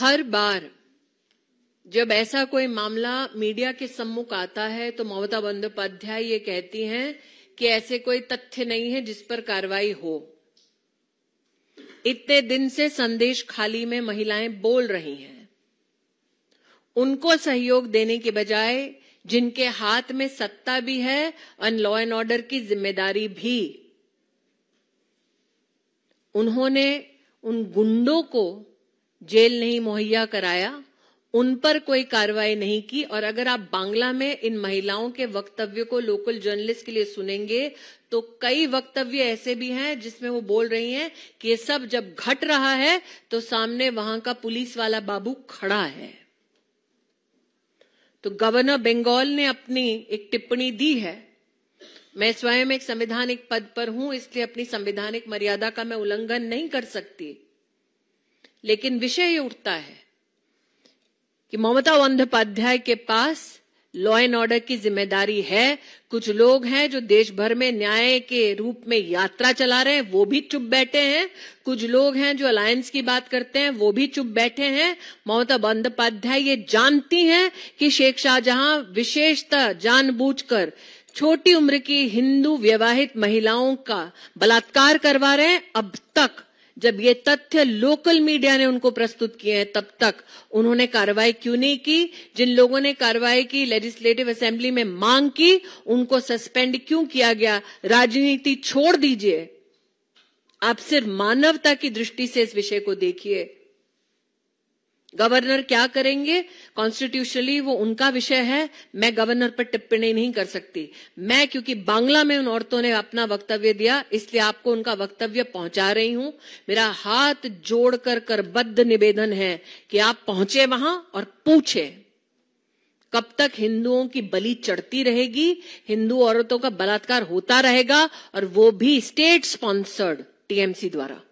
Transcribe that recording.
हर बार जब ऐसा कोई मामला मीडिया के सम्मुख आता है तो ममता बंदोपाध्याय ये कहती हैं कि ऐसे कोई तथ्य नहीं है जिस पर कार्रवाई हो इतने दिन से संदेश खाली में महिलाएं बोल रही हैं उनको सहयोग देने के बजाय जिनके हाथ में सत्ता भी है और लॉ एंड ऑर्डर की जिम्मेदारी भी उन्होंने उन गुंडों को जेल नहीं मुहैया कराया उन पर कोई कार्रवाई नहीं की और अगर आप बांग्ला में इन महिलाओं के वक्तव्य को लोकल जर्नलिस्ट के लिए सुनेंगे तो कई वक्तव्य ऐसे भी हैं जिसमें वो बोल रही हैं कि ये सब जब घट रहा है तो सामने वहां का पुलिस वाला बाबू खड़ा है तो गवर्नर बंगाल ने अपनी एक टिप्पणी दी है मैं स्वयं एक संवैधानिक पद पर हूं इसलिए अपनी संवैधानिक मर्यादा का मैं उल्लंघन नहीं कर सकती लेकिन विषय ये उठता है कि ममता बंदोपाध्याय के पास लॉ एंड ऑर्डर की जिम्मेदारी है कुछ लोग हैं जो देश भर में न्याय के रूप में यात्रा चला रहे हैं वो भी चुप बैठे हैं कुछ लोग हैं जो अलायंस की बात करते हैं वो भी चुप बैठे हैं ममता बंदोपाध्याय ये जानती हैं कि शेख शाहजहां विशेषता जानबूझकर छोटी उम्र की हिंदू विवाहित महिलाओं का बलात्कार करवा रहे हैं अब तक जब ये तथ्य लोकल मीडिया ने उनको प्रस्तुत किए हैं तब तक उन्होंने कार्रवाई क्यों नहीं की जिन लोगों ने कार्रवाई की लेजिस्लेटिव असेंबली में मांग की उनको सस्पेंड क्यों किया गया राजनीति छोड़ दीजिए आप सिर्फ मानवता की दृष्टि से इस विषय को देखिए गवर्नर क्या करेंगे कॉन्स्टिट्यूशनली वो उनका विषय है मैं गवर्नर पर टिप्पणी नहीं कर सकती मैं क्योंकि बांग्ला में उन औरतों ने अपना वक्तव्य दिया इसलिए आपको उनका वक्तव्य पहुंचा रही हूं मेरा हाथ जोड़कर करबद्ध निवेदन है कि आप पहुंचे वहां और पूछे कब तक हिंदुओं की बलि चढ़ती रहेगी हिंदू औरतों का बलात्कार होता रहेगा और वो भी स्टेट स्पॉन्सर्ड टीएमसी द्वारा